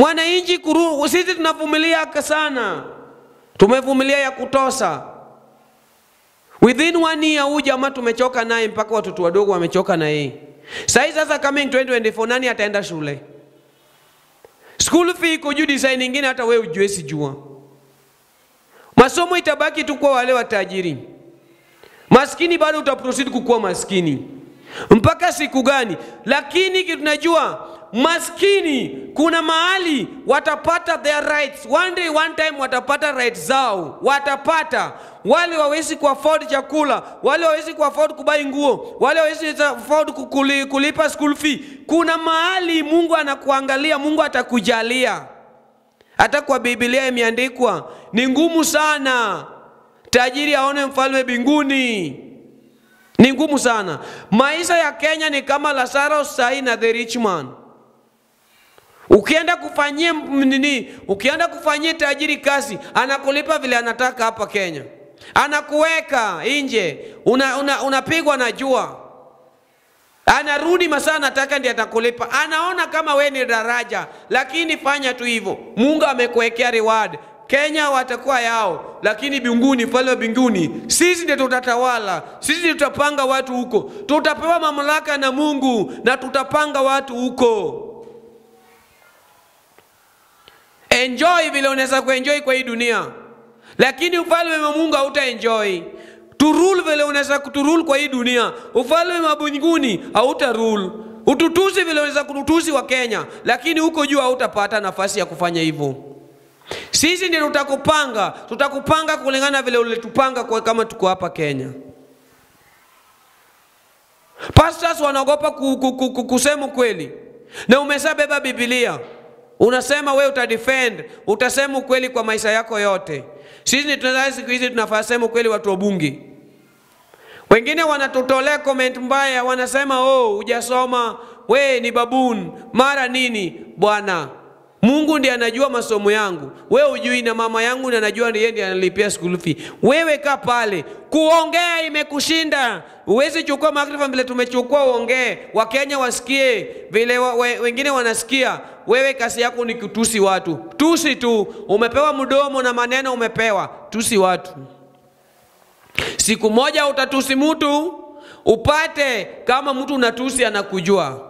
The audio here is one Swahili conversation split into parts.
Wananchi kuruhu, sisi tunavumilia sana, tumevumilia ya kutosa. Within one year huu jamaa tumechoka naye, mpaka watoto wadogo wamechoka na yeye. Sahi sasa coming 2024 nani ataenda shule? School fee iko juu, design nyingine hata wewe ujue sijua. Masomo itabaki tu kwa wale watajiri, maskini bado utaproceed kukuwa maskini mpaka siku gani? Lakini najua, maskini, kuna mahali watapata their rights one day, one time watapata rights zao, watapata wale wawezi kuafford chakula, wale wawezi kuafford kubai nguo, wale wawezi afford kukuli, kulipa school fee. Kuna mahali Mungu anakuangalia, Mungu atakujalia. Hata kwa Biblia imeandikwa ni ngumu sana tajiri aone mfalme binguni. Ni ngumu sana. Maisha ya Kenya ni kama Lazarus sai na the rich man. Ukienda kufanyia nini, ukienda kufanyia tajiri kazi, anakulipa vile anataka hapa Kenya, anakuweka nje, unapigwa una, una na jua anarudi masaa anataka ndiye atakulipa. Anaona kama we ni daraja, lakini fanya tu hivyo. Mungu amekuwekea reward. Kenya watakuwa yao, lakini binguni, falme binguni, sisi ndio tutatawala, sisi tutapanga watu huko, tutapewa mamlaka na Mungu na tutapanga watu huko. enjoy vile unaweza kuenjoy kwa hii dunia, lakini ufalme wa Mungu hautaenjoy rule vile unaweza kuturule kwa hii dunia. Ufalme wa mbinguni rule Ututusi vile unaweza kututusi wa Kenya, lakini huko juu hautapata nafasi ya kufanya hivyo. Sisi ndio tutakupanga, tutakupanga kulingana vile ulitupanga kwa kama tuko hapa Kenya. Pastors wanaogopa kusema kweli, na umeshabeba Biblia Unasema we utadefend, utasema ukweli kwa maisha yako yote. Sisi tunadhani siku hizi tunafaa sema ukweli watu wa Bunge. Wengine wanatutolea comment mbaya, wanasema oh, hujasoma we ni babun mara nini bwana Mungu ndiye anajua masomo yangu, wewe ujui, na mama yangu ndiye anajua, ndiye ndiye analipia school fee. Wewe kaa pale, kuongea imekushinda. Uwezi chukua maarifa vile tumechukua, uongee Wakenya wasikie vile wa, we, wengine wanasikia. Wewe kasi yako ni kutusi watu, tusi tu. Umepewa mdomo na maneno, umepewa tusi watu. Siku moja utatusi mtu upate kama mtu unatusi anakujua,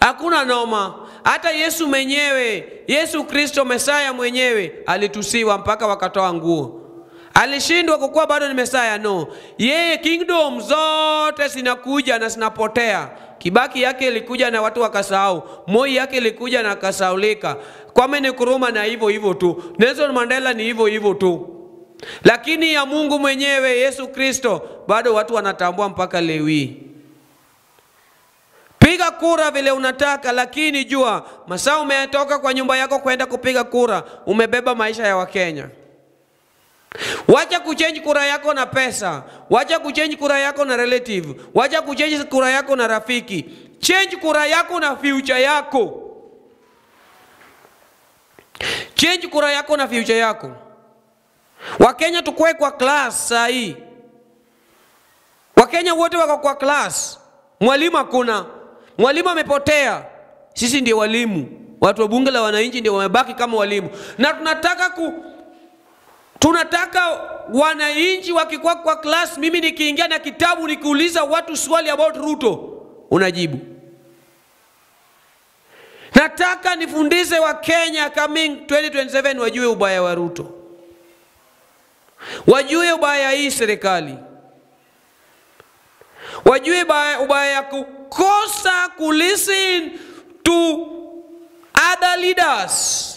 hakuna noma hata Yesu mwenyewe, Yesu Kristo Mesaya mwenyewe alitusiwa mpaka wakatoa nguo. Alishindwa kukua bado ni Mesaya? No, yeye kingdom zote zinakuja na zinapotea. Kibaki yake ilikuja na watu wakasahau, Moi yake ilikuja na akasaulika, Kwame Nkrumah na hivyo hivyo tu, Nelson Mandela ni hivyo hivyo tu, lakini ya Mungu mwenyewe Yesu Kristo bado watu wanatambua mpaka leo hii. Piga kura vile unataka, lakini jua masaa umetoka kwa nyumba yako kwenda kupiga kura, umebeba maisha ya Wakenya. Wacha kuchenji kura yako na pesa, wacha kuchenji kura yako na relative, wacha kuchenji kura yako na rafiki. Change kura yako na future yako, change kura yako na future yako. Wakenya tukue kwa class saa hii, Wakenya wote wako kwa class, mwalimu hakuna. Mwalimu amepotea, sisi ndio walimu, watu wa bunge la wananchi ndio wamebaki kama walimu, na tunataka ku tunataka wananchi wakikuwa kwa class, mimi nikiingia na kitabu nikiuliza watu swali about Ruto unajibu. Nataka nifundize Wakenya coming 2027 wajue ubaya wa Ruto, wajue ubaya hii serikali, wajue ubaya, ubaya ya ku kukosa kulisten to other leaders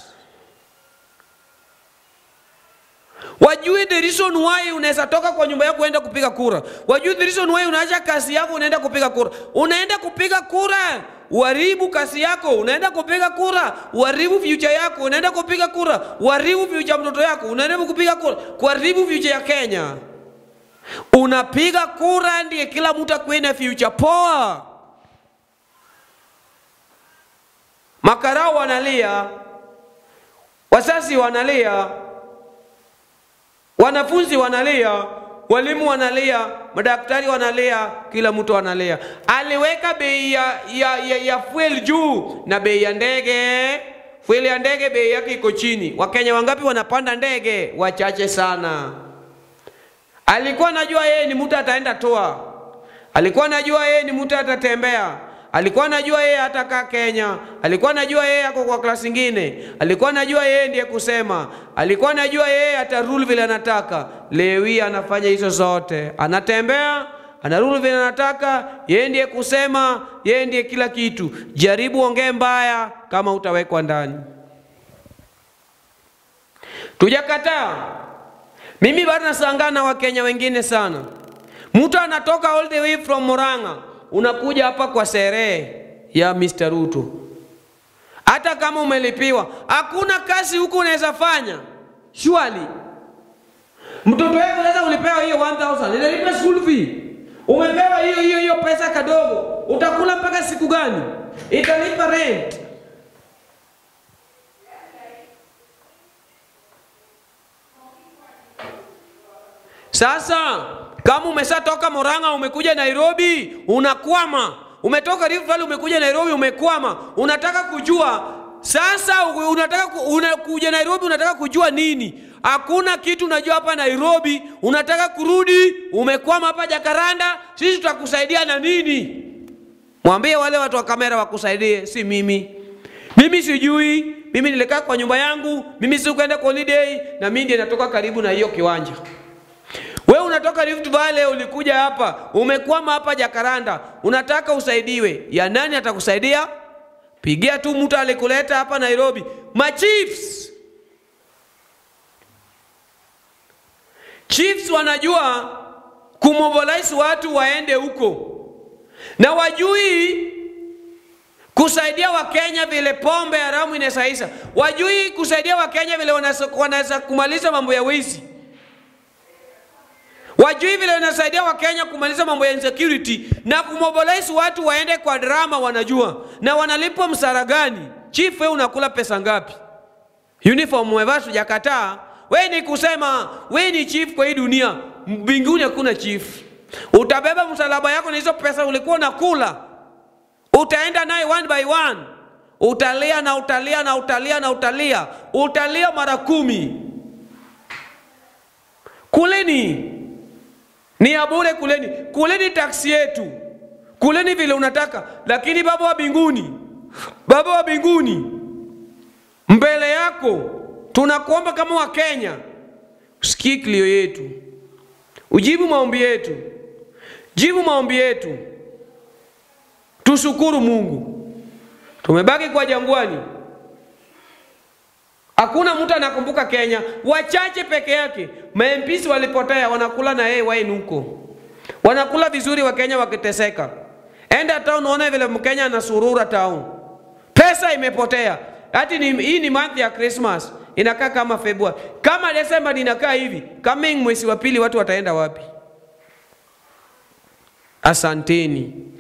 wajui the reason why unaweza toka kwa nyumba yako uenda kupiga kura, wajui the reason why unaacha kazi yako unaenda kupiga kura. Unaenda kupiga kura uharibu kazi yako, unaenda kupiga kura uharibu future yako, unaenda kupiga kura uharibu future mtoto yako, unaenda kupiga kura kuharibu future ya Kenya. Unapiga kura ndiye kila mtu akuwe na future poa. makarao wanalia, wasasi wanalia, wanafunzi wanalia, walimu wanalia, madaktari wanalia, kila mtu analia. Aliweka bei ya, ya, ya, ya fuel juu na bei ya ndege fuel ya ndege bei yake iko chini. Wakenya wangapi wanapanda ndege? Wachache sana. Alikuwa najua yeye ni mtu ataenda toa, alikuwa najua yeye ni mtu atatembea, Alikuwa anajua yeye atakaa Kenya, alikuwa anajua yeye ako kwa klasi nyingine, alikuwa anajua yeye ndiye kusema, alikuwa anajua yeye atarule vile anataka. Lewi anafanya hizo zote, anatembea anarudi vile anataka, yeye ndiye kusema, yeye ndiye kila kitu. Jaribu ongee mbaya kama utawekwa ndani. Tujakataa. Mimi bado nasangana Wakenya wengine sana, mtu anatoka all the way from Murang'a unakuja hapa kwa sherehe ya Mr. Ruto, hata kama umelipiwa, hakuna kazi huko unaweza fanya Shwali Mtoto wako unaweza ulipewa hiyo 1000 inalipa school fee, umepewa hiyo hiyo hiyo pesa kadogo, utakula mpaka siku gani? Italipa rent sasa kama umeshatoka Murang'a umekuja Nairobi unakwama, umetoka Rift Valley umekuja Nairobi umekwama, unataka kujua sasa, unataka kuja Nairobi unataka kujua nini? Hakuna kitu unajua hapa Nairobi. Unataka kurudi umekwama hapa Jakaranda, sisi tutakusaidia na nini? Mwambie wale watu wa kamera wakusaidie, si mimi. Mimi sijui, mimi nilikaa kwa nyumba yangu, mimi sikuenda kwa holiday, na mimi ndiye natoka karibu na hiyo kiwanja unatoka Rift Valley ulikuja hapa, umekwama hapa Jakaranda, unataka usaidiwe, ya nani atakusaidia? Pigia tu mtu alikuleta hapa Nairobi. Machiefs, chiefs wanajua kumobilize watu waende huko, na wajui kusaidia Wakenya vile pombe haramu inasaisa, wajui kusaidia Wakenya vile wanaweza kumaliza mambo ya wizi kwa juu hivi leo inasaidia Wakenya kumaliza mambo ya insecurity na kumobilize watu waende kwa drama, wanajua na wanalipwa msara gani. Chief, wewe unakula pesa ngapi? Uniform umevaa sijakataa. Wewe ni kusema wewe ni chief kwa hii dunia, mbinguni hakuna chief. Utabeba msalaba yako na hizo pesa ulikuwa unakula, utaenda naye one by one, utalia na utalia na utalia na utalia, utalia mara kumi. Kuleni ni ya bure kuleni. Kuleni taksi yetu. Kuleni vile unataka, lakini Baba wa mbinguni, Baba wa mbinguni, mbele yako tunakuomba kama Wakenya, usikie kilio yetu, ujibu maombi yetu, jibu maombi yetu. Tushukuru Mungu, tumebaki kwa jangwani. Hakuna mtu anakumbuka Kenya, wachache peke yake. Maempisi walipotea, wanakula na yeye waini nuko, wanakula vizuri, Wakenya wakiteseka. Enda town unaona vile Mkenya anasurura town, pesa imepotea. Hati ni, hii ni month ya Christmas inakaa kama Februari, kama Desemba inakaa hivi. Coming mwezi wa pili, watu wataenda wapi? Asanteni.